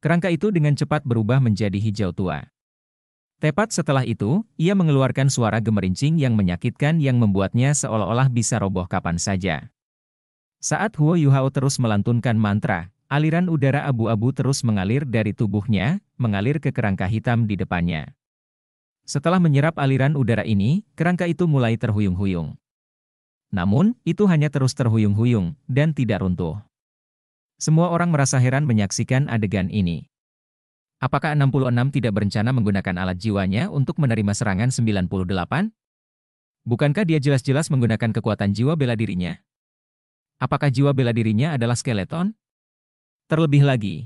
Kerangka itu dengan cepat berubah menjadi hijau tua. Tepat setelah itu, ia mengeluarkan suara gemerincing yang menyakitkan yang membuatnya seolah-olah bisa roboh kapan saja. Saat Huo Yuhao terus melantunkan mantra, aliran udara abu-abu terus mengalir dari tubuhnya, mengalir ke kerangka hitam di depannya. Setelah menyerap aliran udara ini, kerangka itu mulai terhuyung-huyung. Namun, itu hanya terus terhuyung-huyung, dan tidak runtuh. Semua orang merasa heran menyaksikan adegan ini. Apakah 66 tidak berencana menggunakan alat jiwanya untuk menerima serangan 98? Bukankah dia jelas-jelas menggunakan kekuatan jiwa bela dirinya? Apakah jiwa bela dirinya adalah skeleton? Terlebih lagi,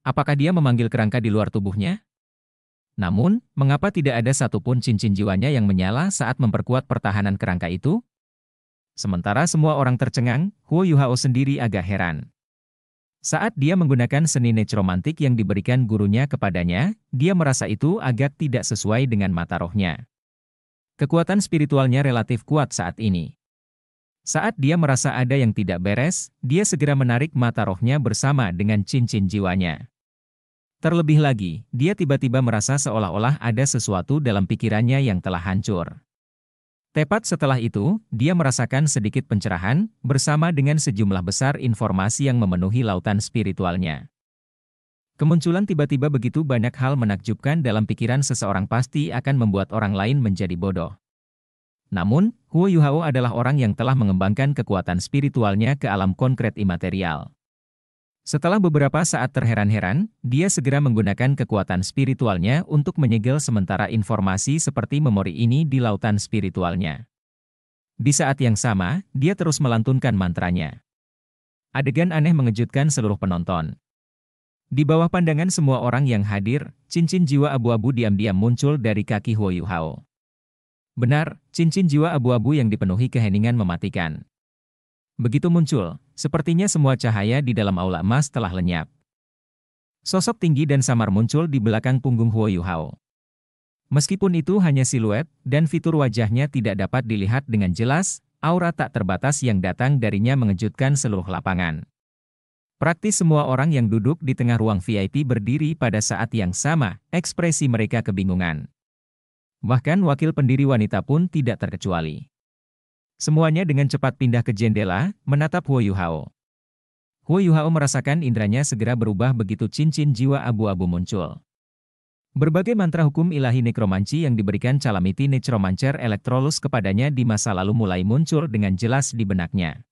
apakah dia memanggil kerangka di luar tubuhnya? Namun, mengapa tidak ada satupun cincin jiwanya yang menyala saat memperkuat pertahanan kerangka itu? Sementara semua orang tercengang, Huo Yuhao sendiri agak heran. Saat dia menggunakan seni necromantik yang diberikan gurunya kepadanya, dia merasa itu agak tidak sesuai dengan mata rohnya. Kekuatan spiritualnya relatif kuat saat ini. Saat dia merasa ada yang tidak beres, dia segera menarik mata rohnya bersama dengan cincin jiwanya. Terlebih lagi, dia tiba-tiba merasa seolah-olah ada sesuatu dalam pikirannya yang telah hancur. Tepat setelah itu, dia merasakan sedikit pencerahan, bersama dengan sejumlah besar informasi yang memenuhi lautan spiritualnya. Kemunculan tiba-tiba begitu banyak hal menakjubkan dalam pikiran seseorang pasti akan membuat orang lain menjadi bodoh. Namun, Huo Yuhao adalah orang yang telah mengembangkan kekuatan spiritualnya ke alam konkret imaterial. Setelah beberapa saat terheran-heran, dia segera menggunakan kekuatan spiritualnya untuk menyegel sementara informasi seperti memori ini di lautan spiritualnya. Di saat yang sama, dia terus melantunkan mantranya. Adegan aneh mengejutkan seluruh penonton. Di bawah pandangan semua orang yang hadir, cincin jiwa abu-abu diam-diam muncul dari kaki Huo Hao. Benar, cincin jiwa abu-abu yang dipenuhi keheningan mematikan. Begitu muncul, Sepertinya semua cahaya di dalam aula emas telah lenyap. Sosok tinggi dan samar muncul di belakang punggung Huo Yuhao. Meskipun itu hanya siluet, dan fitur wajahnya tidak dapat dilihat dengan jelas, aura tak terbatas yang datang darinya mengejutkan seluruh lapangan. Praktis semua orang yang duduk di tengah ruang VIP berdiri pada saat yang sama, ekspresi mereka kebingungan. Bahkan wakil pendiri wanita pun tidak terkecuali. Semuanya dengan cepat pindah ke jendela, menatap Huo Yuhao. Huo Yuhao merasakan indranya segera berubah begitu cincin jiwa abu-abu muncul. Berbagai mantra hukum ilahi nekromanci yang diberikan Calamity Necromancer elektrolus kepadanya di masa lalu mulai muncul dengan jelas di benaknya.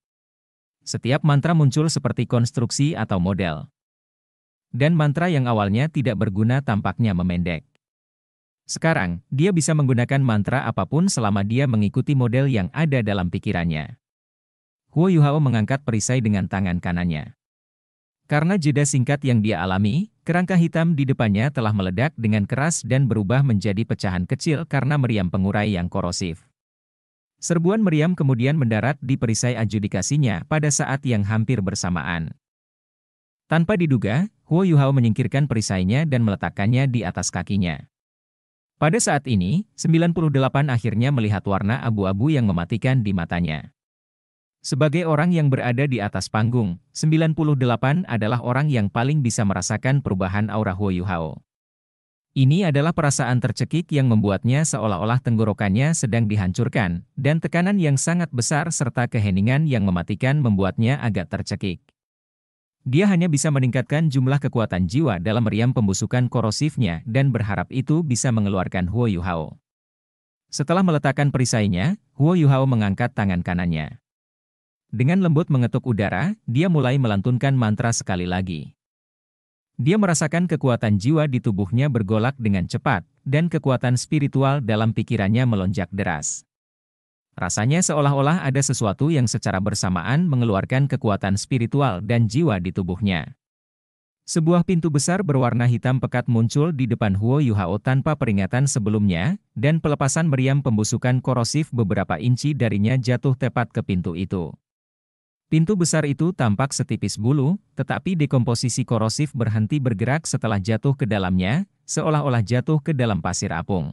Setiap mantra muncul seperti konstruksi atau model. Dan mantra yang awalnya tidak berguna tampaknya memendek. Sekarang, dia bisa menggunakan mantra apapun selama dia mengikuti model yang ada dalam pikirannya. Huo Yuhao mengangkat perisai dengan tangan kanannya. Karena jeda singkat yang dia alami, kerangka hitam di depannya telah meledak dengan keras dan berubah menjadi pecahan kecil karena meriam pengurai yang korosif. Serbuan meriam kemudian mendarat di perisai adjudikasinya pada saat yang hampir bersamaan. Tanpa diduga, Huo Yuhao menyingkirkan perisainya dan meletakkannya di atas kakinya. Pada saat ini, 98 akhirnya melihat warna abu-abu yang mematikan di matanya. Sebagai orang yang berada di atas panggung, 98 adalah orang yang paling bisa merasakan perubahan aura Hao. Ini adalah perasaan tercekik yang membuatnya seolah-olah tenggorokannya sedang dihancurkan, dan tekanan yang sangat besar serta keheningan yang mematikan membuatnya agak tercekik. Dia hanya bisa meningkatkan jumlah kekuatan jiwa dalam meriam pembusukan korosifnya dan berharap itu bisa mengeluarkan Huo Yuhao. Setelah meletakkan perisainya, Huo Yuhao mengangkat tangan kanannya. Dengan lembut mengetuk udara, dia mulai melantunkan mantra sekali lagi. Dia merasakan kekuatan jiwa di tubuhnya bergolak dengan cepat, dan kekuatan spiritual dalam pikirannya melonjak deras. Rasanya seolah-olah ada sesuatu yang secara bersamaan mengeluarkan kekuatan spiritual dan jiwa di tubuhnya. Sebuah pintu besar berwarna hitam pekat muncul di depan Huo Yuhao tanpa peringatan sebelumnya, dan pelepasan meriam pembusukan korosif beberapa inci darinya jatuh tepat ke pintu itu. Pintu besar itu tampak setipis bulu, tetapi dekomposisi korosif berhenti bergerak setelah jatuh ke dalamnya, seolah-olah jatuh ke dalam pasir apung.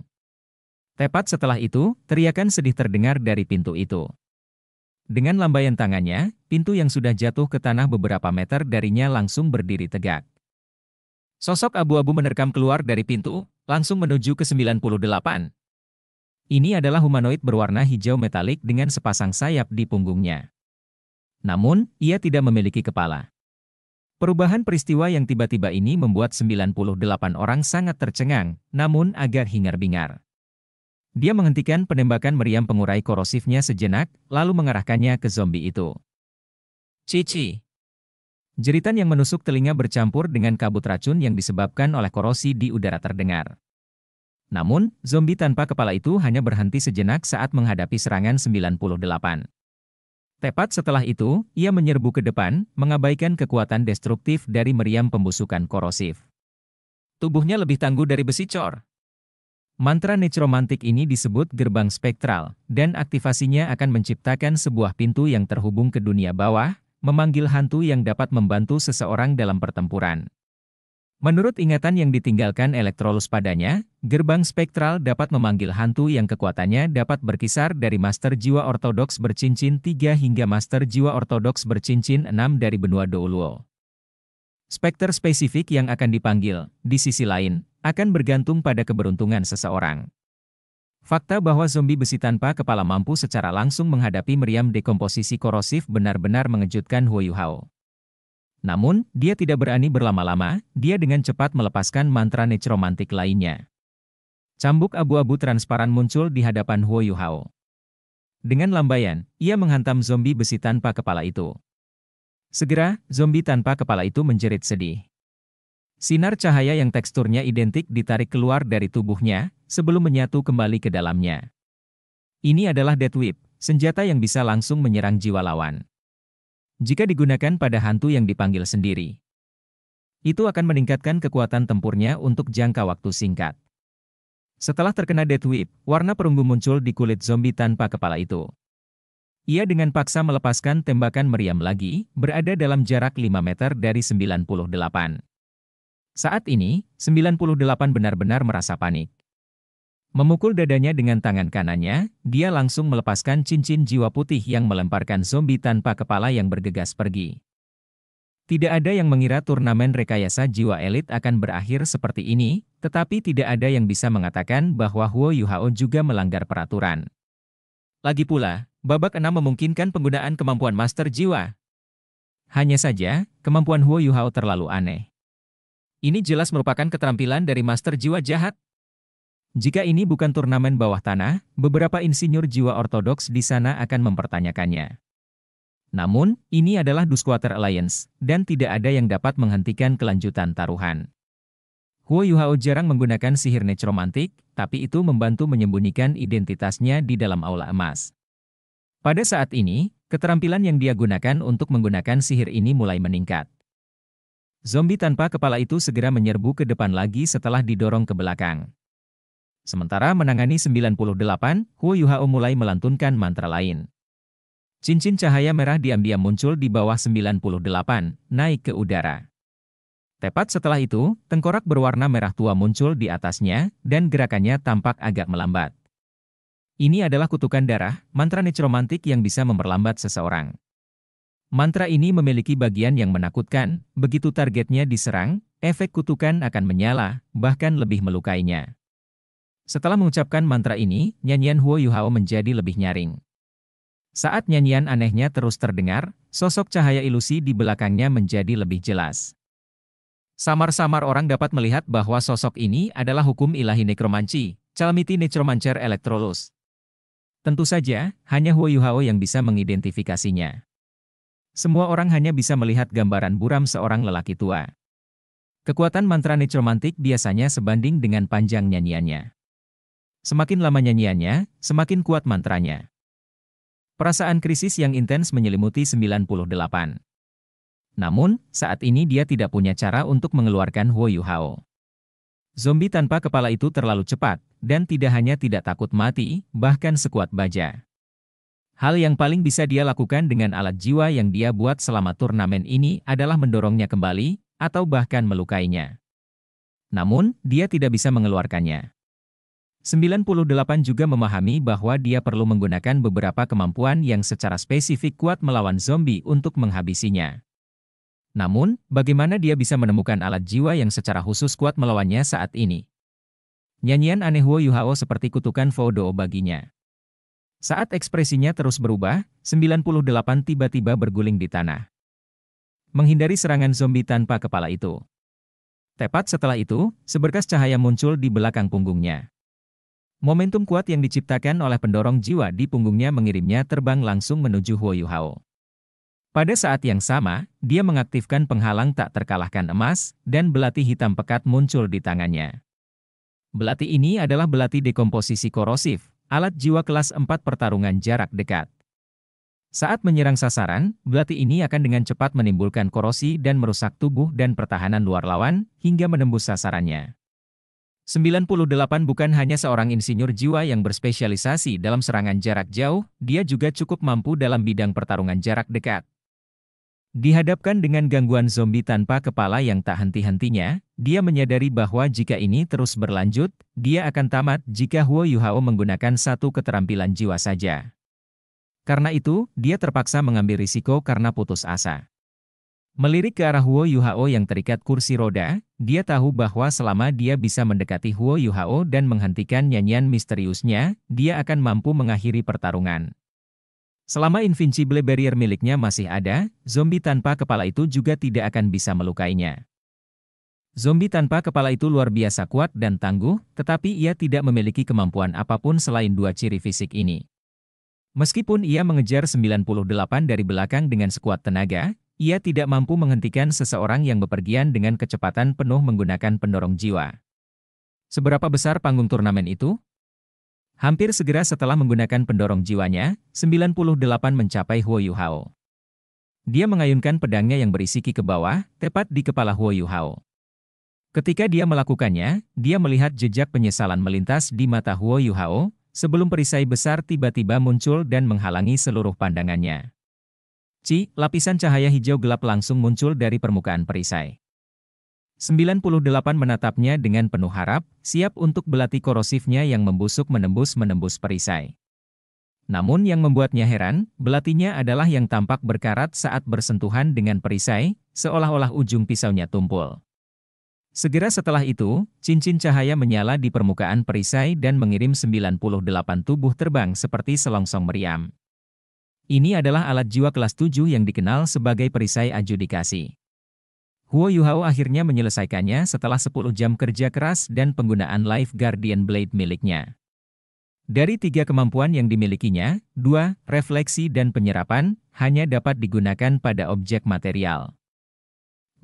Tepat setelah itu, teriakan sedih terdengar dari pintu itu. Dengan lambaian tangannya, pintu yang sudah jatuh ke tanah beberapa meter darinya langsung berdiri tegak. Sosok abu-abu menerkam keluar dari pintu, langsung menuju ke 98. Ini adalah humanoid berwarna hijau metalik dengan sepasang sayap di punggungnya. Namun, ia tidak memiliki kepala. Perubahan peristiwa yang tiba-tiba ini membuat 98 orang sangat tercengang, namun agak hingar-bingar. Dia menghentikan penembakan meriam pengurai korosifnya sejenak, lalu mengarahkannya ke zombie itu. Cici. Jeritan yang menusuk telinga bercampur dengan kabut racun yang disebabkan oleh korosi di udara terdengar. Namun, zombie tanpa kepala itu hanya berhenti sejenak saat menghadapi serangan 98. Tepat setelah itu, ia menyerbu ke depan, mengabaikan kekuatan destruktif dari meriam pembusukan korosif. Tubuhnya lebih tangguh dari besi cor. Mantra necromantik ini disebut gerbang spektral, dan aktivasinya akan menciptakan sebuah pintu yang terhubung ke dunia bawah, memanggil hantu yang dapat membantu seseorang dalam pertempuran. Menurut ingatan yang ditinggalkan elektrolus padanya, gerbang spektral dapat memanggil hantu yang kekuatannya dapat berkisar dari master jiwa ortodoks bercincin 3 hingga master jiwa ortodoks bercincin 6 dari benua Douluo. Spekter spesifik yang akan dipanggil, di sisi lain, akan bergantung pada keberuntungan seseorang. Fakta bahwa zombie besi tanpa kepala mampu secara langsung menghadapi meriam dekomposisi korosif benar-benar mengejutkan Huo Yuhao. Namun, dia tidak berani berlama-lama, dia dengan cepat melepaskan mantra necromantik lainnya. Cambuk abu-abu transparan muncul di hadapan Huo Yuhao. Dengan lambaian, ia menghantam zombie besi tanpa kepala itu. Segera, zombie tanpa kepala itu menjerit sedih. Sinar cahaya yang teksturnya identik ditarik keluar dari tubuhnya, sebelum menyatu kembali ke dalamnya. Ini adalah Death Whip, senjata yang bisa langsung menyerang jiwa lawan. Jika digunakan pada hantu yang dipanggil sendiri, itu akan meningkatkan kekuatan tempurnya untuk jangka waktu singkat. Setelah terkena Death Whip, warna perunggu muncul di kulit zombie tanpa kepala itu. Ia dengan paksa melepaskan tembakan meriam lagi, berada dalam jarak 5 meter dari 98. Saat ini, 98 benar-benar merasa panik. Memukul dadanya dengan tangan kanannya, dia langsung melepaskan cincin jiwa putih yang melemparkan zombie tanpa kepala yang bergegas pergi. Tidak ada yang mengira turnamen rekayasa jiwa elit akan berakhir seperti ini, tetapi tidak ada yang bisa mengatakan bahwa Huo Yuhao juga melanggar peraturan. Lagi pula, babak enam memungkinkan penggunaan kemampuan master jiwa. Hanya saja, kemampuan Huo Yuhao terlalu aneh. Ini jelas merupakan keterampilan dari master jiwa jahat. Jika ini bukan turnamen bawah tanah, beberapa insinyur jiwa ortodoks di sana akan mempertanyakannya. Namun, ini adalah Dusquater Alliance, dan tidak ada yang dapat menghentikan kelanjutan taruhan. Huo Yuhao jarang menggunakan sihir necromantik, tapi itu membantu menyembunyikan identitasnya di dalam aula emas. Pada saat ini, keterampilan yang dia gunakan untuk menggunakan sihir ini mulai meningkat. Zombie tanpa kepala itu segera menyerbu ke depan lagi setelah didorong ke belakang. Sementara menangani 98, Huo Yuhao mulai melantunkan mantra lain. Cincin cahaya merah diam-diam muncul di bawah 98, naik ke udara. Tepat setelah itu, tengkorak berwarna merah tua muncul di atasnya, dan gerakannya tampak agak melambat. Ini adalah kutukan darah, mantra necromantik yang bisa memperlambat seseorang. Mantra ini memiliki bagian yang menakutkan, begitu targetnya diserang, efek kutukan akan menyala, bahkan lebih melukainya. Setelah mengucapkan mantra ini, nyanyian Huo Yuhao menjadi lebih nyaring. Saat nyanyian anehnya terus terdengar, sosok cahaya ilusi di belakangnya menjadi lebih jelas. Samar-samar orang dapat melihat bahwa sosok ini adalah hukum ilahi nekromanci, Calamity Necromancer Electrolus. Tentu saja, hanya Huo Yuhao yang bisa mengidentifikasinya. Semua orang hanya bisa melihat gambaran buram seorang lelaki tua. Kekuatan mantra necromantik biasanya sebanding dengan panjang nyanyiannya. Semakin lama nyanyiannya, semakin kuat mantranya. Perasaan krisis yang intens menyelimuti 98. Namun, saat ini dia tidak punya cara untuk mengeluarkan Huo Yu Hao. Zombie tanpa kepala itu terlalu cepat, dan tidak hanya tidak takut mati, bahkan sekuat baja. Hal yang paling bisa dia lakukan dengan alat jiwa yang dia buat selama turnamen ini adalah mendorongnya kembali, atau bahkan melukainya. Namun, dia tidak bisa mengeluarkannya. 98 juga memahami bahwa dia perlu menggunakan beberapa kemampuan yang secara spesifik kuat melawan zombie untuk menghabisinya. Namun, bagaimana dia bisa menemukan alat jiwa yang secara khusus kuat melawannya saat ini? Nyanyian aneh Wo Yuhao seperti kutukan Foudo baginya. Saat ekspresinya terus berubah, 98 tiba-tiba berguling di tanah. Menghindari serangan zombie tanpa kepala itu. Tepat setelah itu, seberkas cahaya muncul di belakang punggungnya. Momentum kuat yang diciptakan oleh pendorong jiwa di punggungnya mengirimnya terbang langsung menuju Huo Yuhao. Pada saat yang sama, dia mengaktifkan penghalang tak terkalahkan emas, dan belati hitam pekat muncul di tangannya. Belati ini adalah belati dekomposisi korosif, alat jiwa kelas 4 pertarungan jarak dekat. Saat menyerang sasaran, belati ini akan dengan cepat menimbulkan korosi dan merusak tubuh dan pertahanan luar lawan hingga menembus sasarannya. 98 bukan hanya seorang insinyur jiwa yang berspesialisasi dalam serangan jarak jauh, dia juga cukup mampu dalam bidang pertarungan jarak dekat. Dihadapkan dengan gangguan zombie tanpa kepala yang tak henti-hentinya, dia menyadari bahwa jika ini terus berlanjut, dia akan tamat jika Huo Yuhao menggunakan satu keterampilan jiwa saja. Karena itu, dia terpaksa mengambil risiko karena putus asa. Melirik ke arah Huo Yuhao yang terikat kursi roda, dia tahu bahwa selama dia bisa mendekati Huo Yuhao dan menghentikan nyanyian misteriusnya, dia akan mampu mengakhiri pertarungan. Selama Invincible Barrier miliknya masih ada, zombie tanpa kepala itu juga tidak akan bisa melukainya. Zombie tanpa kepala itu luar biasa kuat dan tangguh, tetapi ia tidak memiliki kemampuan apapun selain dua ciri fisik ini. Meskipun ia mengejar 98 dari belakang dengan sekuat tenaga, ia tidak mampu menghentikan seseorang yang bepergian dengan kecepatan penuh menggunakan pendorong jiwa. Seberapa besar panggung turnamen itu? Hampir segera setelah menggunakan pendorong jiwanya, 98 mencapai Huo Hao. Dia mengayunkan pedangnya yang berisi ki ke bawah, tepat di kepala Huo Hao. Ketika dia melakukannya, dia melihat jejak penyesalan melintas di mata Huo Hao, sebelum perisai besar tiba-tiba muncul dan menghalangi seluruh pandangannya. Ci, lapisan cahaya hijau gelap langsung muncul dari permukaan perisai. 98 menatapnya dengan penuh harap, siap untuk belati korosifnya yang membusuk menembus-menembus perisai. Namun yang membuatnya heran, belatinya adalah yang tampak berkarat saat bersentuhan dengan perisai, seolah-olah ujung pisaunya tumpul. Segera setelah itu, cincin cahaya menyala di permukaan perisai dan mengirim 98 tubuh terbang seperti selongsong meriam. Ini adalah alat jiwa kelas 7 yang dikenal sebagai perisai adjudikasi. Huo Yuhao akhirnya menyelesaikannya setelah 10 jam kerja keras dan penggunaan Life Guardian Blade miliknya. Dari tiga kemampuan yang dimilikinya, dua, refleksi dan penyerapan, hanya dapat digunakan pada objek material.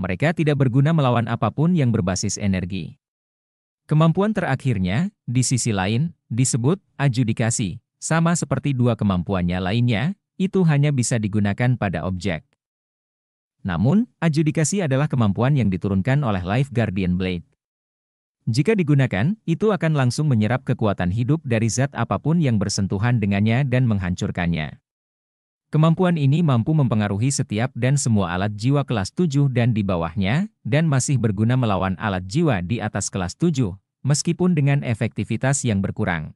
Mereka tidak berguna melawan apapun yang berbasis energi. Kemampuan terakhirnya, di sisi lain, disebut adjudikasi, sama seperti dua kemampuannya lainnya, itu hanya bisa digunakan pada objek. Namun, adjudikasi adalah kemampuan yang diturunkan oleh Life Guardian Blade. Jika digunakan, itu akan langsung menyerap kekuatan hidup dari zat apapun yang bersentuhan dengannya dan menghancurkannya. Kemampuan ini mampu mempengaruhi setiap dan semua alat jiwa kelas 7 dan di bawahnya, dan masih berguna melawan alat jiwa di atas kelas 7, meskipun dengan efektivitas yang berkurang.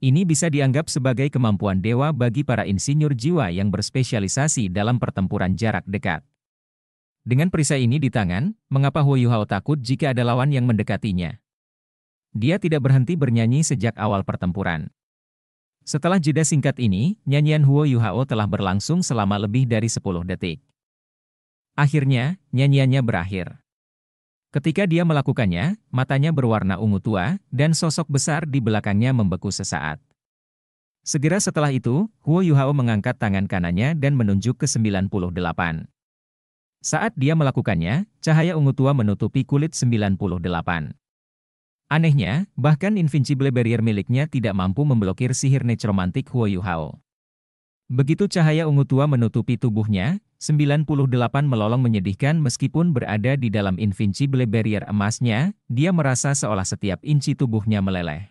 Ini bisa dianggap sebagai kemampuan dewa bagi para insinyur jiwa yang berspesialisasi dalam pertempuran jarak dekat. Dengan perisai ini di tangan, mengapa Huo Yuhao takut jika ada lawan yang mendekatinya? Dia tidak berhenti bernyanyi sejak awal pertempuran. Setelah jeda singkat ini, nyanyian Huo Yuhao telah berlangsung selama lebih dari 10 detik. Akhirnya, nyanyiannya berakhir. Ketika dia melakukannya, matanya berwarna ungu tua, dan sosok besar di belakangnya membeku sesaat. Segera setelah itu, Huo Yuhao mengangkat tangan kanannya dan menunjuk ke 98. Saat dia melakukannya, cahaya ungu tua menutupi kulit 98. Anehnya, bahkan Invincible Barrier miliknya tidak mampu memblokir sihir necromantik Huo Yuhao. Begitu cahaya ungu tua menutupi tubuhnya, 98 melolong menyedihkan meskipun berada di dalam invincible barrier emasnya, dia merasa seolah setiap inci tubuhnya meleleh.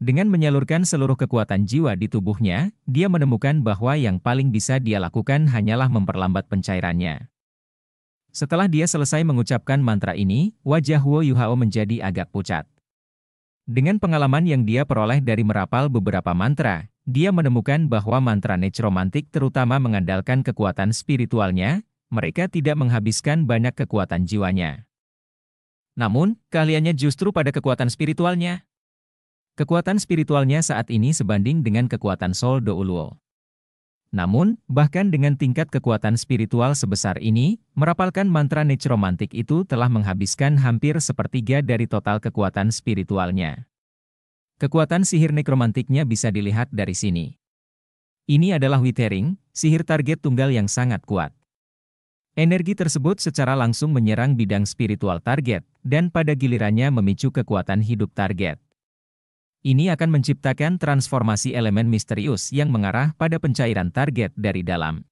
Dengan menyalurkan seluruh kekuatan jiwa di tubuhnya, dia menemukan bahwa yang paling bisa dia lakukan hanyalah memperlambat pencairannya. Setelah dia selesai mengucapkan mantra ini, wajah Huo Yuhao menjadi agak pucat. Dengan pengalaman yang dia peroleh dari merapal beberapa mantra, dia menemukan bahwa mantra necromantik terutama mengandalkan kekuatan spiritualnya, mereka tidak menghabiskan banyak kekuatan jiwanya. Namun, keahliannya justru pada kekuatan spiritualnya. Kekuatan spiritualnya saat ini sebanding dengan kekuatan Sol Uluo. Namun, bahkan dengan tingkat kekuatan spiritual sebesar ini, merapalkan mantra necromantik itu telah menghabiskan hampir sepertiga dari total kekuatan spiritualnya. Kekuatan sihir nekromantiknya bisa dilihat dari sini. Ini adalah withering, sihir target tunggal yang sangat kuat. Energi tersebut secara langsung menyerang bidang spiritual target, dan pada gilirannya memicu kekuatan hidup target. Ini akan menciptakan transformasi elemen misterius yang mengarah pada pencairan target dari dalam.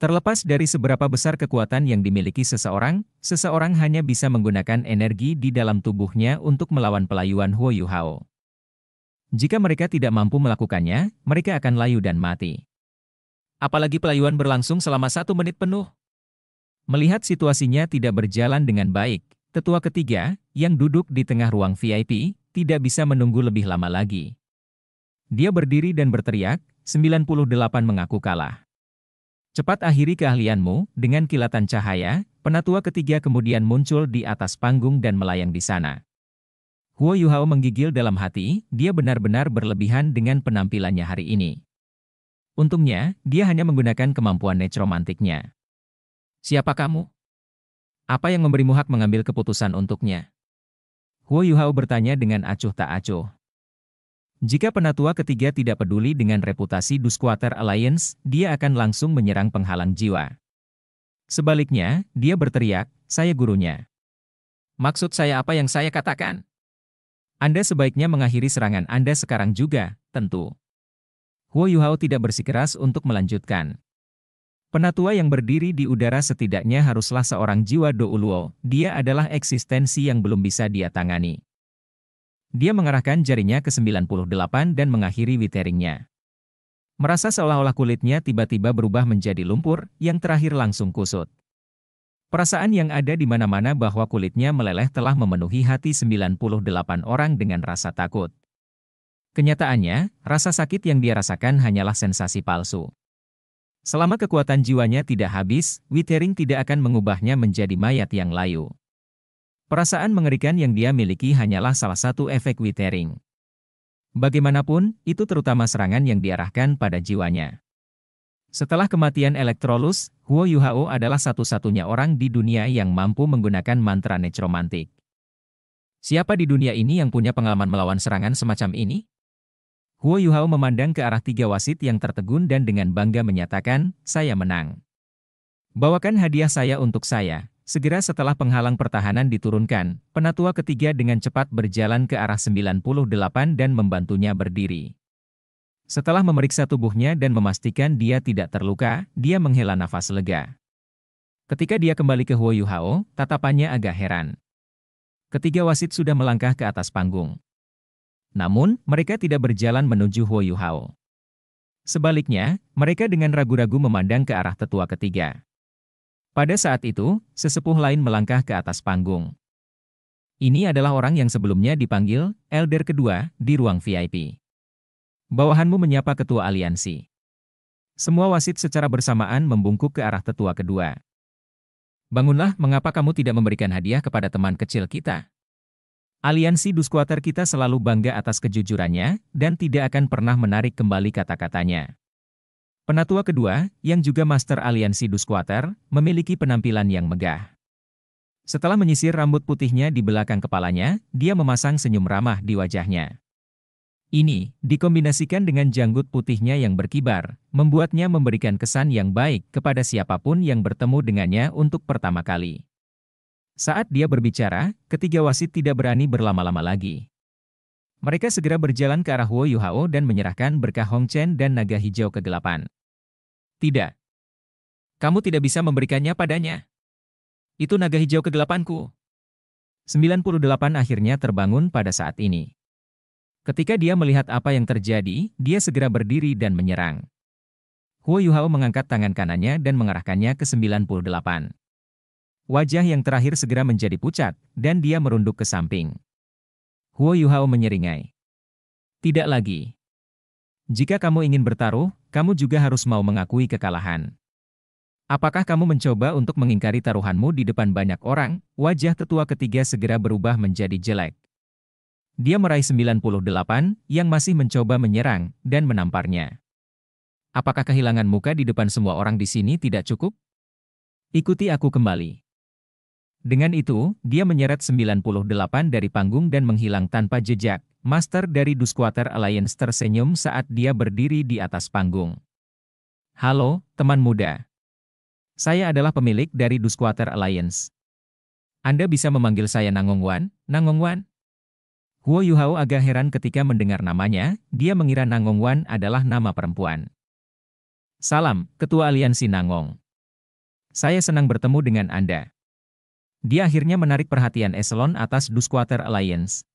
Terlepas dari seberapa besar kekuatan yang dimiliki seseorang, seseorang hanya bisa menggunakan energi di dalam tubuhnya untuk melawan pelayuan Huo Yuhao. Jika mereka tidak mampu melakukannya, mereka akan layu dan mati. Apalagi pelayuan berlangsung selama satu menit penuh. Melihat situasinya tidak berjalan dengan baik, tetua ketiga, yang duduk di tengah ruang VIP, tidak bisa menunggu lebih lama lagi. Dia berdiri dan berteriak, 98 mengaku kalah. Cepat akhiri keahlianmu, dengan kilatan cahaya, penatua ketiga kemudian muncul di atas panggung dan melayang di sana. Huo Yuhao menggigil dalam hati, dia benar-benar berlebihan dengan penampilannya hari ini. Untungnya, dia hanya menggunakan kemampuan necromantiknya. Siapa kamu? Apa yang memberimu hak mengambil keputusan untuknya? Huo Yuhao bertanya dengan acuh tak acuh. Jika penatua ketiga tidak peduli dengan reputasi Dusquater Alliance, dia akan langsung menyerang penghalang jiwa. Sebaliknya, dia berteriak, saya gurunya. Maksud saya apa yang saya katakan? Anda sebaiknya mengakhiri serangan Anda sekarang juga, tentu. Huo Yuhao tidak bersikeras untuk melanjutkan. Penatua yang berdiri di udara setidaknya haruslah seorang jiwa Douluo, dia adalah eksistensi yang belum bisa dia tangani. Dia mengarahkan jarinya ke 98 dan mengakhiri witeringnya. Merasa seolah-olah kulitnya tiba-tiba berubah menjadi lumpur, yang terakhir langsung kusut. Perasaan yang ada di mana-mana bahwa kulitnya meleleh telah memenuhi hati 98 orang dengan rasa takut. Kenyataannya, rasa sakit yang dia rasakan hanyalah sensasi palsu. Selama kekuatan jiwanya tidak habis, Withering tidak akan mengubahnya menjadi mayat yang layu. Perasaan mengerikan yang dia miliki hanyalah salah satu efek Withering. Bagaimanapun, itu terutama serangan yang diarahkan pada jiwanya. Setelah kematian Electrolus, Huo Yuhao adalah satu-satunya orang di dunia yang mampu menggunakan mantra necromantik. Siapa di dunia ini yang punya pengalaman melawan serangan semacam ini? Huo Yuhao memandang ke arah tiga wasit yang tertegun dan dengan bangga menyatakan, saya menang. Bawakan hadiah saya untuk saya. Segera setelah penghalang pertahanan diturunkan, penatua ketiga dengan cepat berjalan ke arah 98 dan membantunya berdiri. Setelah memeriksa tubuhnya dan memastikan dia tidak terluka, dia menghela nafas lega. Ketika dia kembali ke Huo Yuhao, tatapannya agak heran. Ketiga wasit sudah melangkah ke atas panggung. Namun, mereka tidak berjalan menuju Huo Yuhao. Sebaliknya, mereka dengan ragu-ragu memandang ke arah tetua ketiga. Pada saat itu, sesepuh lain melangkah ke atas panggung. Ini adalah orang yang sebelumnya dipanggil Elder Kedua di ruang VIP. Bawahanmu menyapa ketua aliansi. Semua wasit secara bersamaan membungkuk ke arah tetua kedua. Bangunlah, mengapa kamu tidak memberikan hadiah kepada teman kecil kita? Aliansi Dusquater kita selalu bangga atas kejujurannya dan tidak akan pernah menarik kembali kata-katanya. Penatua kedua, yang juga master aliansi Dusquater, memiliki penampilan yang megah. Setelah menyisir rambut putihnya di belakang kepalanya, dia memasang senyum ramah di wajahnya. Ini, dikombinasikan dengan janggut putihnya yang berkibar, membuatnya memberikan kesan yang baik kepada siapapun yang bertemu dengannya untuk pertama kali. Saat dia berbicara, ketiga wasit tidak berani berlama-lama lagi. Mereka segera berjalan ke arah Yu Yuhao dan menyerahkan berkah Hong Chen dan naga hijau kegelapan. Tidak. Kamu tidak bisa memberikannya padanya. Itu naga hijau kegelapanku. 98 akhirnya terbangun pada saat ini. Ketika dia melihat apa yang terjadi, dia segera berdiri dan menyerang. Huo Yuhao mengangkat tangan kanannya dan mengarahkannya ke 98. Wajah yang terakhir segera menjadi pucat, dan dia merunduk ke samping. Huo Yuhao menyeringai. Tidak lagi. Jika kamu ingin bertaruh, kamu juga harus mau mengakui kekalahan. Apakah kamu mencoba untuk mengingkari taruhanmu di depan banyak orang? Wajah tetua ketiga segera berubah menjadi jelek. Dia meraih 98, yang masih mencoba menyerang, dan menamparnya. Apakah kehilangan muka di depan semua orang di sini tidak cukup? Ikuti aku kembali. Dengan itu, dia menyeret 98 dari panggung dan menghilang tanpa jejak. Master dari Dusquater Alliance tersenyum saat dia berdiri di atas panggung. Halo, teman muda. Saya adalah pemilik dari Dusquater Alliance. Anda bisa memanggil saya Nangongwan, Nangongwan. Huo Yuhao agak heran ketika mendengar namanya, dia mengira Nangong Wan adalah nama perempuan. Salam, Ketua Aliansi Nangong. Saya senang bertemu dengan Anda. Dia akhirnya menarik perhatian Eselon atas Dusquater Alliance.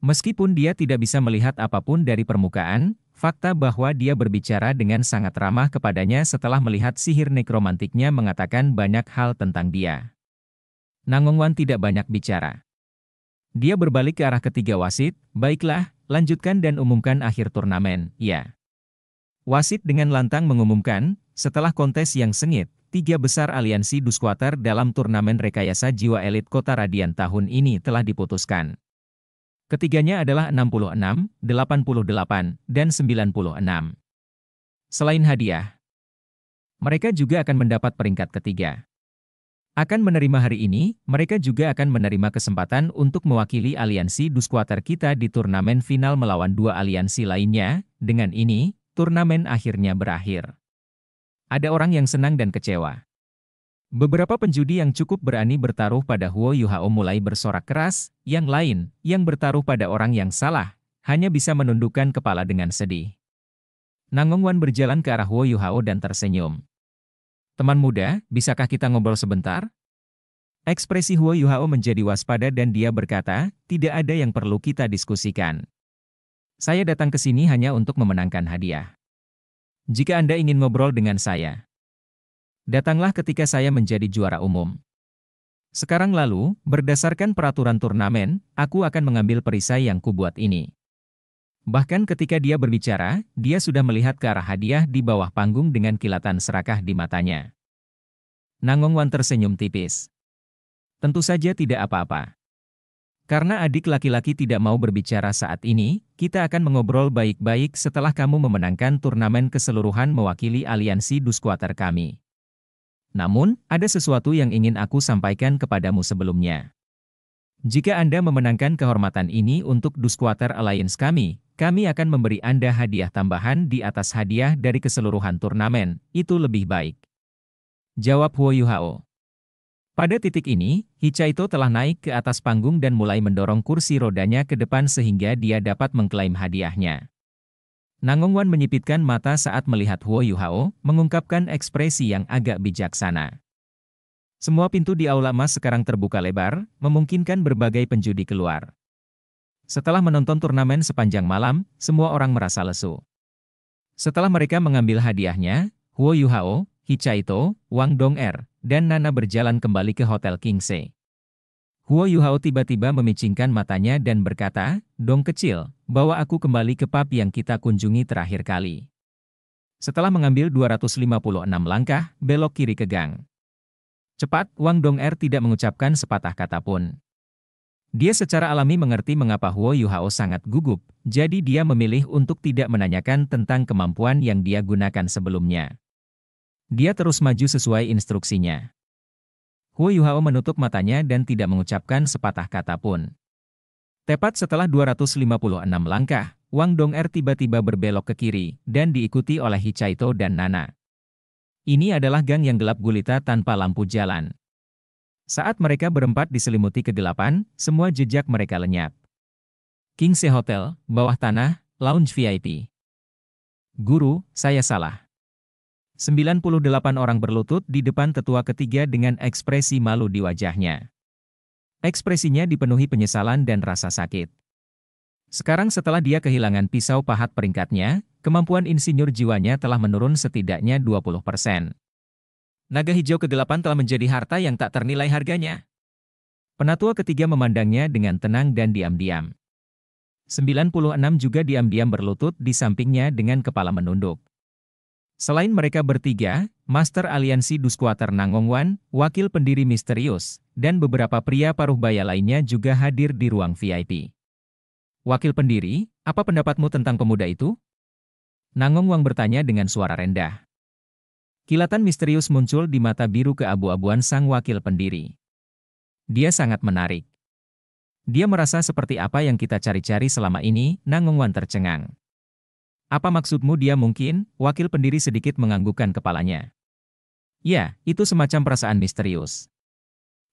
Meskipun dia tidak bisa melihat apapun dari permukaan, fakta bahwa dia berbicara dengan sangat ramah kepadanya setelah melihat sihir nekromantiknya mengatakan banyak hal tentang dia. Nangong Wan tidak banyak bicara. Dia berbalik ke arah ketiga wasit, baiklah, lanjutkan dan umumkan akhir turnamen, ya. Wasit dengan lantang mengumumkan, setelah kontes yang sengit, tiga besar aliansi Dusquater dalam turnamen rekayasa jiwa elit kota Radian tahun ini telah diputuskan. Ketiganya adalah 66, 88, dan 96. Selain hadiah, mereka juga akan mendapat peringkat ketiga akan menerima hari ini, mereka juga akan menerima kesempatan untuk mewakili aliansi Dusquater kita di turnamen final melawan dua aliansi lainnya. Dengan ini, turnamen akhirnya berakhir. Ada orang yang senang dan kecewa. Beberapa penjudi yang cukup berani bertaruh pada Huo Yuhao mulai bersorak keras, yang lain, yang bertaruh pada orang yang salah, hanya bisa menundukkan kepala dengan sedih. Nangongwan berjalan ke arah Huo Yuhao dan tersenyum. Teman muda, bisakah kita ngobrol sebentar? Ekspresi Huo Yuhao menjadi waspada dan dia berkata, tidak ada yang perlu kita diskusikan. Saya datang ke sini hanya untuk memenangkan hadiah. Jika Anda ingin ngobrol dengan saya, datanglah ketika saya menjadi juara umum. Sekarang lalu, berdasarkan peraturan turnamen, aku akan mengambil perisai yang kubuat ini. Bahkan ketika dia berbicara, dia sudah melihat ke arah hadiah di bawah panggung dengan kilatan serakah di matanya. Nangongwan tersenyum tipis. Tentu saja tidak apa-apa. Karena adik laki-laki tidak mau berbicara saat ini, kita akan mengobrol baik-baik setelah kamu memenangkan turnamen keseluruhan mewakili aliansi Dusquater kami. Namun, ada sesuatu yang ingin aku sampaikan kepadamu sebelumnya. Jika Anda memenangkan kehormatan ini untuk Dusquater Alliance kami, kami akan memberi Anda hadiah tambahan di atas hadiah dari keseluruhan turnamen, itu lebih baik. Jawab Huo Yuhao. Pada titik ini, Hichaito telah naik ke atas panggung dan mulai mendorong kursi rodanya ke depan sehingga dia dapat mengklaim hadiahnya. Nangongwan menyipitkan mata saat melihat Huo Yuhao, mengungkapkan ekspresi yang agak bijaksana. Semua pintu di aula emas sekarang terbuka lebar, memungkinkan berbagai penjudi keluar. Setelah menonton turnamen sepanjang malam, semua orang merasa lesu. Setelah mereka mengambil hadiahnya, Huo Yuhao, Hichaito, Wang Dong-er, dan Nana berjalan kembali ke Hotel King Kingse. Huo Yuhao tiba-tiba memicingkan matanya dan berkata, Dong kecil, bawa aku kembali ke pub yang kita kunjungi terakhir kali. Setelah mengambil 256 langkah, belok kiri ke gang. Cepat, Wang Dong-er tidak mengucapkan sepatah kata pun. Dia secara alami mengerti mengapa Huo Yuhao sangat gugup, jadi dia memilih untuk tidak menanyakan tentang kemampuan yang dia gunakan sebelumnya. Dia terus maju sesuai instruksinya. Huo Yuhao menutup matanya dan tidak mengucapkan sepatah kata pun. Tepat setelah 256 langkah, Wang Dong Er tiba-tiba berbelok ke kiri dan diikuti oleh Hichaito dan Nana. Ini adalah gang yang gelap gulita tanpa lampu jalan. Saat mereka berempat diselimuti kegelapan, semua jejak mereka lenyap. King Se Hotel, bawah tanah, lounge VIP. Guru, saya salah. 98 orang berlutut di depan tetua ketiga dengan ekspresi malu di wajahnya. Ekspresinya dipenuhi penyesalan dan rasa sakit. Sekarang setelah dia kehilangan pisau pahat peringkatnya, kemampuan insinyur jiwanya telah menurun setidaknya 20 persen. Naga hijau kegelapan telah menjadi harta yang tak ternilai harganya. Penatua ketiga memandangnya dengan tenang dan diam-diam. 96 juga diam-diam berlutut di sampingnya dengan kepala menunduk. Selain mereka bertiga, Master Aliansi Dusquater Nangongwan, wakil pendiri misterius, dan beberapa pria paruh baya lainnya juga hadir di ruang VIP. Wakil pendiri, apa pendapatmu tentang pemuda itu? Nangongwang bertanya dengan suara rendah. Kilatan misterius muncul di mata biru keabu-abuan sang wakil pendiri. Dia sangat menarik. Dia merasa seperti apa yang kita cari-cari selama ini, Nangongwan tercengang. Apa maksudmu dia mungkin? Wakil pendiri sedikit menganggukkan kepalanya. Ya, itu semacam perasaan misterius.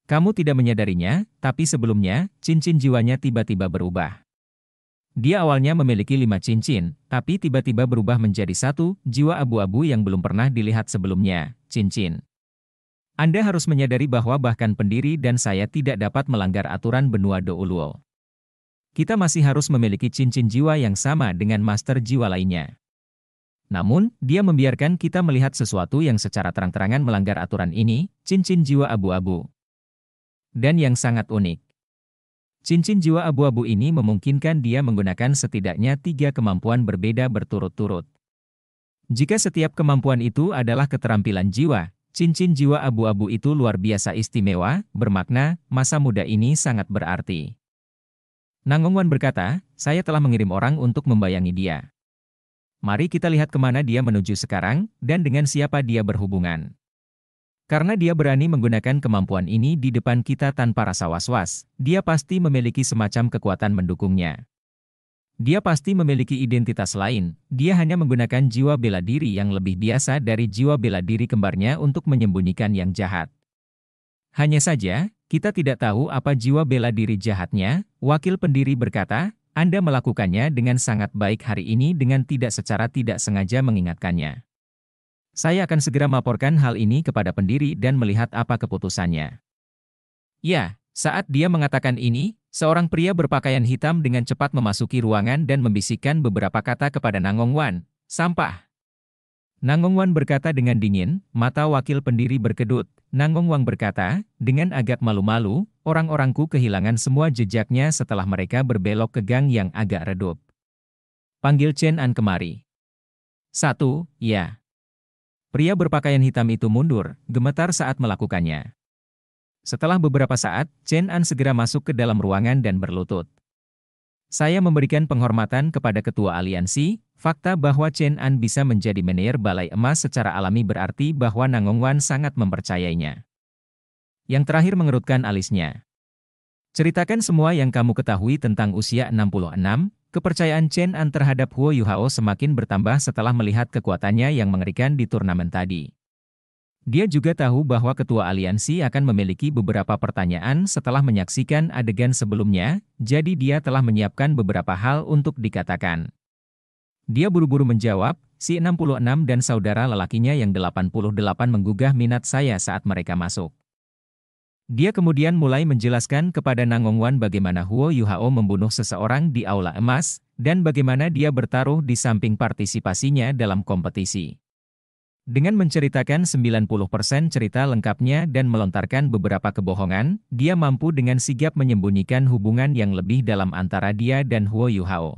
Kamu tidak menyadarinya, tapi sebelumnya, cincin jiwanya tiba-tiba berubah. Dia awalnya memiliki lima cincin, tapi tiba-tiba berubah menjadi satu, jiwa abu-abu yang belum pernah dilihat sebelumnya, cincin. Anda harus menyadari bahwa bahkan pendiri dan saya tidak dapat melanggar aturan benua Douluo. Kita masih harus memiliki cincin jiwa yang sama dengan master jiwa lainnya. Namun, dia membiarkan kita melihat sesuatu yang secara terang-terangan melanggar aturan ini, cincin jiwa abu-abu. Dan yang sangat unik, Cincin jiwa abu-abu ini memungkinkan dia menggunakan setidaknya tiga kemampuan berbeda berturut-turut. Jika setiap kemampuan itu adalah keterampilan jiwa, cincin jiwa abu-abu itu luar biasa istimewa, bermakna, masa muda ini sangat berarti. Nangongwan berkata, saya telah mengirim orang untuk membayangi dia. Mari kita lihat kemana dia menuju sekarang, dan dengan siapa dia berhubungan. Karena dia berani menggunakan kemampuan ini di depan kita tanpa rasa was-was, dia pasti memiliki semacam kekuatan mendukungnya. Dia pasti memiliki identitas lain, dia hanya menggunakan jiwa bela diri yang lebih biasa dari jiwa bela diri kembarnya untuk menyembunyikan yang jahat. Hanya saja, kita tidak tahu apa jiwa bela diri jahatnya, wakil pendiri berkata, Anda melakukannya dengan sangat baik hari ini dengan tidak secara tidak sengaja mengingatkannya. Saya akan segera melaporkan hal ini kepada pendiri dan melihat apa keputusannya. Ya, saat dia mengatakan ini, seorang pria berpakaian hitam dengan cepat memasuki ruangan dan membisikkan beberapa kata kepada Nangong Wan, sampah. Nangong Wan berkata dengan dingin, mata wakil pendiri berkedut. Nangong Wang berkata, dengan agak malu-malu, orang-orangku kehilangan semua jejaknya setelah mereka berbelok ke gang yang agak redup. Panggil Chen An kemari. Satu, ya. Pria berpakaian hitam itu mundur, gemetar saat melakukannya. Setelah beberapa saat, Chen An segera masuk ke dalam ruangan dan berlutut. Saya memberikan penghormatan kepada Ketua Aliansi, fakta bahwa Chen An bisa menjadi manajer Balai Emas secara alami berarti bahwa Nangong Wan sangat mempercayainya. Yang terakhir mengerutkan alisnya. Ceritakan semua yang kamu ketahui tentang usia 66, Kepercayaan Chen An terhadap Huo Yuhao semakin bertambah setelah melihat kekuatannya yang mengerikan di turnamen tadi. Dia juga tahu bahwa ketua aliansi akan memiliki beberapa pertanyaan setelah menyaksikan adegan sebelumnya, jadi dia telah menyiapkan beberapa hal untuk dikatakan. Dia buru-buru menjawab, si 66 dan saudara lelakinya yang 88 menggugah minat saya saat mereka masuk. Dia kemudian mulai menjelaskan kepada Nangongwan bagaimana Huo Yuhao membunuh seseorang di Aula Emas, dan bagaimana dia bertaruh di samping partisipasinya dalam kompetisi. Dengan menceritakan 90% cerita lengkapnya dan melontarkan beberapa kebohongan, dia mampu dengan sigap menyembunyikan hubungan yang lebih dalam antara dia dan Huo Yuhao.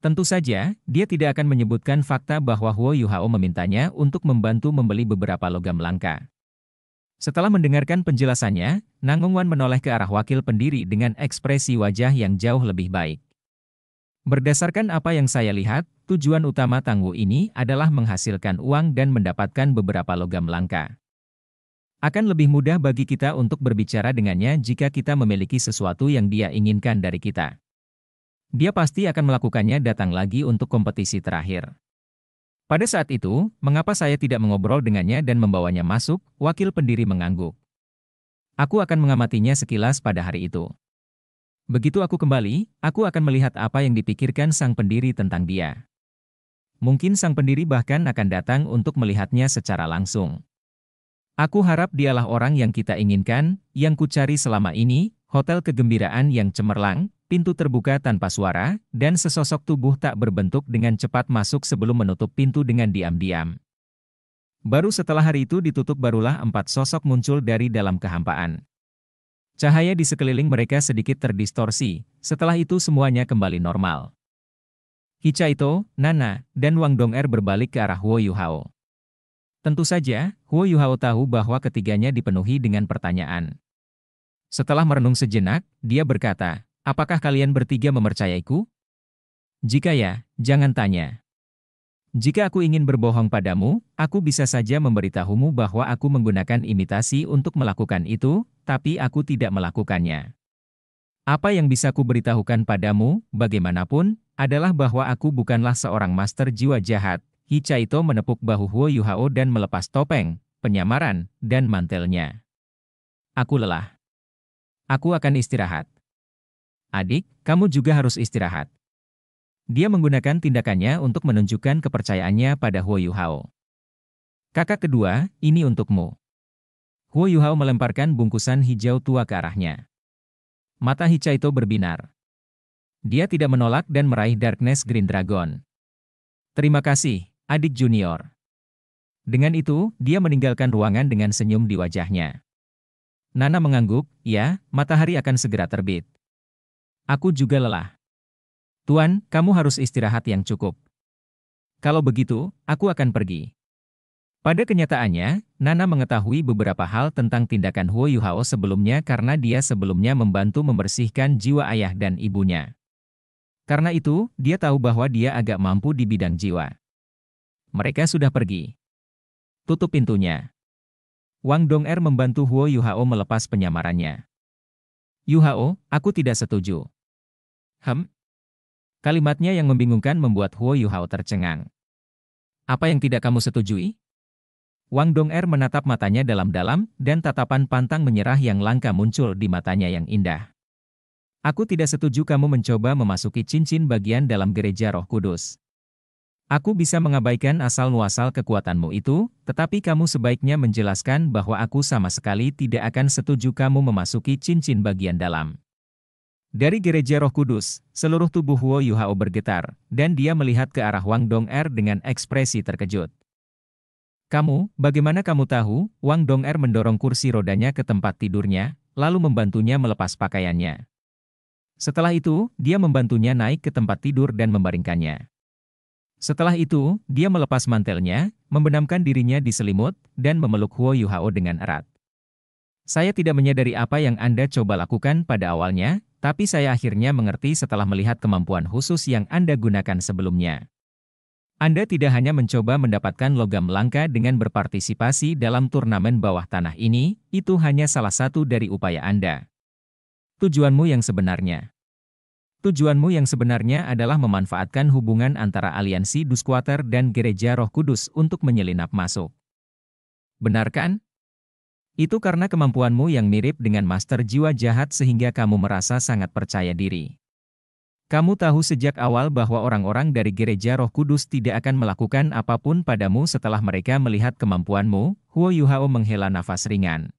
Tentu saja, dia tidak akan menyebutkan fakta bahwa Huo Yuhao memintanya untuk membantu membeli beberapa logam langka. Setelah mendengarkan penjelasannya, Nangungwan menoleh ke arah wakil pendiri dengan ekspresi wajah yang jauh lebih baik. Berdasarkan apa yang saya lihat, tujuan utama tangguh ini adalah menghasilkan uang dan mendapatkan beberapa logam langka. Akan lebih mudah bagi kita untuk berbicara dengannya jika kita memiliki sesuatu yang dia inginkan dari kita. Dia pasti akan melakukannya datang lagi untuk kompetisi terakhir. Pada saat itu, mengapa saya tidak mengobrol dengannya dan membawanya masuk, wakil pendiri mengangguk. Aku akan mengamatinya sekilas pada hari itu. Begitu aku kembali, aku akan melihat apa yang dipikirkan sang pendiri tentang dia. Mungkin sang pendiri bahkan akan datang untuk melihatnya secara langsung. Aku harap dialah orang yang kita inginkan, yang kucari selama ini, hotel kegembiraan yang cemerlang, pintu terbuka tanpa suara, dan sesosok tubuh tak berbentuk dengan cepat masuk sebelum menutup pintu dengan diam-diam. Baru setelah hari itu ditutup barulah empat sosok muncul dari dalam kehampaan. Cahaya di sekeliling mereka sedikit terdistorsi, setelah itu semuanya kembali normal. itu, Nana, dan Wang Dong-er berbalik ke arah Huo Yuhao. Tentu saja, Huo Yuhao tahu bahwa ketiganya dipenuhi dengan pertanyaan. Setelah merenung sejenak, dia berkata, Apakah kalian bertiga memercayaiku? Jika ya, jangan tanya. Jika aku ingin berbohong padamu, aku bisa saja memberitahumu bahwa aku menggunakan imitasi untuk melakukan itu, tapi aku tidak melakukannya. Apa yang bisa ku beritahukan padamu, bagaimanapun, adalah bahwa aku bukanlah seorang master jiwa jahat. Hichaito menepuk bahu Huo Yuhao dan melepas topeng, penyamaran, dan mantelnya. Aku lelah. Aku akan istirahat. Adik, kamu juga harus istirahat. Dia menggunakan tindakannya untuk menunjukkan kepercayaannya pada Huo Yuhao. Kakak kedua, ini untukmu. Huo Yuhao melemparkan bungkusan hijau tua ke arahnya. Mata itu berbinar. Dia tidak menolak dan meraih Darkness Green Dragon. Terima kasih, adik junior. Dengan itu, dia meninggalkan ruangan dengan senyum di wajahnya. Nana mengangguk, ya, matahari akan segera terbit. Aku juga lelah. Tuan, kamu harus istirahat yang cukup. Kalau begitu, aku akan pergi. Pada kenyataannya, Nana mengetahui beberapa hal tentang tindakan Huo Yuhao sebelumnya karena dia sebelumnya membantu membersihkan jiwa ayah dan ibunya. Karena itu, dia tahu bahwa dia agak mampu di bidang jiwa. Mereka sudah pergi. Tutup pintunya. Wang Dong Er membantu Huo Yuhao melepas penyamarannya. Yuhao, aku tidak setuju. Hem? Kalimatnya yang membingungkan membuat Huo Yuhao tercengang. Apa yang tidak kamu setujui? Wang Dong Er menatap matanya dalam-dalam, dan tatapan pantang menyerah yang langka muncul di matanya yang indah. Aku tidak setuju kamu mencoba memasuki cincin bagian dalam gereja roh kudus. Aku bisa mengabaikan asal-muasal kekuatanmu itu, tetapi kamu sebaiknya menjelaskan bahwa aku sama sekali tidak akan setuju kamu memasuki cincin bagian dalam. Dari gereja roh kudus, seluruh tubuh Huo Yuhao bergetar, dan dia melihat ke arah Wang Dong Er dengan ekspresi terkejut. Kamu, bagaimana kamu tahu? Wang Dong Er mendorong kursi rodanya ke tempat tidurnya, lalu membantunya melepas pakaiannya. Setelah itu, dia membantunya naik ke tempat tidur dan membaringkannya. Setelah itu, dia melepas mantelnya, membenamkan dirinya di selimut, dan memeluk Huo Yuhao dengan erat. Saya tidak menyadari apa yang Anda coba lakukan pada awalnya, tapi saya akhirnya mengerti setelah melihat kemampuan khusus yang Anda gunakan sebelumnya. Anda tidak hanya mencoba mendapatkan logam langka dengan berpartisipasi dalam turnamen bawah tanah ini, itu hanya salah satu dari upaya Anda. Tujuanmu yang sebenarnya Tujuanmu yang sebenarnya adalah memanfaatkan hubungan antara aliansi Dusquater dan Gereja Roh Kudus untuk menyelinap masuk. Benarkan? Itu karena kemampuanmu yang mirip dengan master jiwa jahat sehingga kamu merasa sangat percaya diri. Kamu tahu sejak awal bahwa orang-orang dari gereja roh kudus tidak akan melakukan apapun padamu setelah mereka melihat kemampuanmu, Huo Yuhao menghela nafas ringan.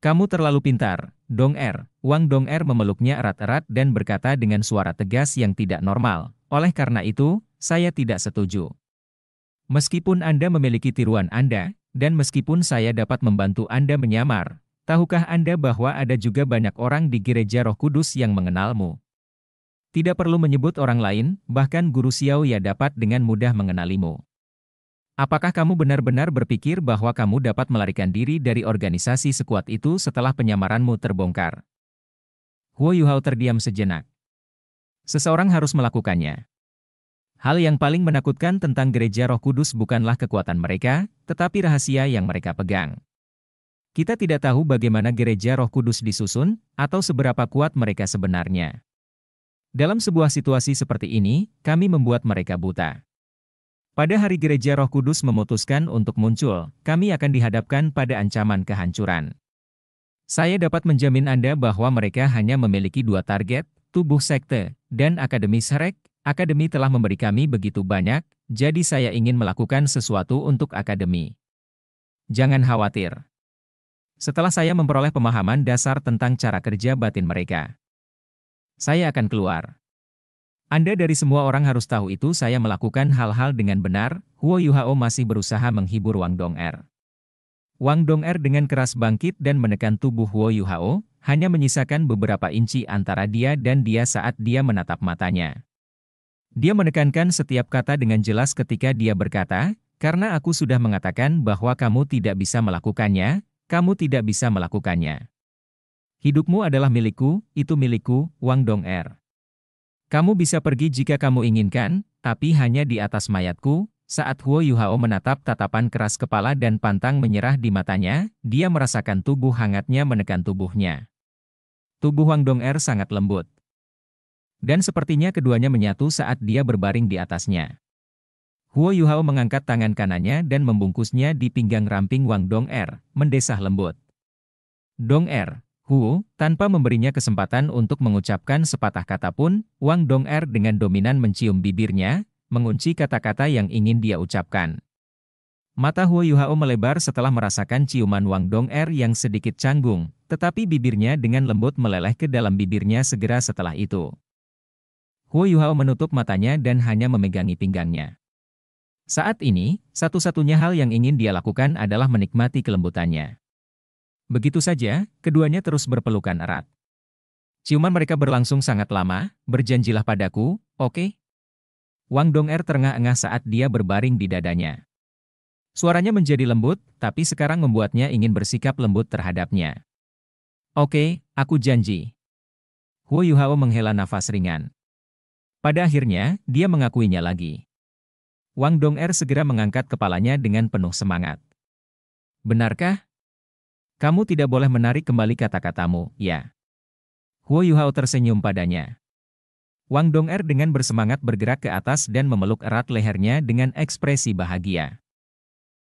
Kamu terlalu pintar, Dong Er. Wang Dong Er memeluknya erat-erat dan berkata dengan suara tegas yang tidak normal. Oleh karena itu, saya tidak setuju. Meskipun Anda memiliki tiruan Anda, dan meskipun saya dapat membantu Anda menyamar, tahukah Anda bahwa ada juga banyak orang di gereja roh kudus yang mengenalmu? Tidak perlu menyebut orang lain, bahkan guru Xiaoya dapat dengan mudah mengenalimu. Apakah kamu benar-benar berpikir bahwa kamu dapat melarikan diri dari organisasi sekuat itu setelah penyamaranmu terbongkar? Huo Yuhao terdiam sejenak. Seseorang harus melakukannya. Hal yang paling menakutkan tentang gereja Roh Kudus bukanlah kekuatan mereka, tetapi rahasia yang mereka pegang. Kita tidak tahu bagaimana gereja Roh Kudus disusun atau seberapa kuat mereka sebenarnya. Dalam sebuah situasi seperti ini, kami membuat mereka buta. Pada hari gereja Roh Kudus memutuskan untuk muncul, kami akan dihadapkan pada ancaman kehancuran. Saya dapat menjamin Anda bahwa mereka hanya memiliki dua target, tubuh sekte, dan akademis rek, Akademi telah memberi kami begitu banyak, jadi saya ingin melakukan sesuatu untuk akademi. Jangan khawatir. Setelah saya memperoleh pemahaman dasar tentang cara kerja batin mereka, saya akan keluar. Anda dari semua orang harus tahu itu saya melakukan hal-hal dengan benar, Huo Yuhao masih berusaha menghibur Wang Dong Er. Wang Dong Er dengan keras bangkit dan menekan tubuh Huo Yuhao, hanya menyisakan beberapa inci antara dia dan dia saat dia menatap matanya. Dia menekankan setiap kata dengan jelas ketika dia berkata, karena aku sudah mengatakan bahwa kamu tidak bisa melakukannya, kamu tidak bisa melakukannya. Hidupmu adalah milikku, itu milikku, Wang Dong Er. Kamu bisa pergi jika kamu inginkan, tapi hanya di atas mayatku, saat Huo Yu Hao menatap tatapan keras kepala dan pantang menyerah di matanya, dia merasakan tubuh hangatnya menekan tubuhnya. Tubuh Wang Dong Er sangat lembut. Dan sepertinya keduanya menyatu saat dia berbaring di atasnya. Huo Yuhao mengangkat tangan kanannya dan membungkusnya di pinggang ramping Wang Dong Er, mendesah lembut. Dong Er, Hu, tanpa memberinya kesempatan untuk mengucapkan sepatah kata pun, Wang Dong Er dengan dominan mencium bibirnya, mengunci kata-kata yang ingin dia ucapkan. Mata Huo Yuhao melebar setelah merasakan ciuman Wang Dong Er yang sedikit canggung, tetapi bibirnya dengan lembut meleleh ke dalam bibirnya segera setelah itu. Huo Yuhao menutup matanya dan hanya memegangi pinggangnya. Saat ini, satu-satunya hal yang ingin dia lakukan adalah menikmati kelembutannya. Begitu saja, keduanya terus berpelukan erat. Ciuman mereka berlangsung sangat lama, berjanjilah padaku, oke? Okay? Wang Er terengah-engah saat dia berbaring di dadanya. Suaranya menjadi lembut, tapi sekarang membuatnya ingin bersikap lembut terhadapnya. Oke, okay, aku janji. Huo Yuhao menghela nafas ringan. Pada akhirnya, dia mengakuinya lagi. Wang Dong-er segera mengangkat kepalanya dengan penuh semangat. Benarkah? Kamu tidak boleh menarik kembali kata-katamu, ya? Huo Yuhao tersenyum padanya. Wang Dong-er dengan bersemangat bergerak ke atas dan memeluk erat lehernya dengan ekspresi bahagia.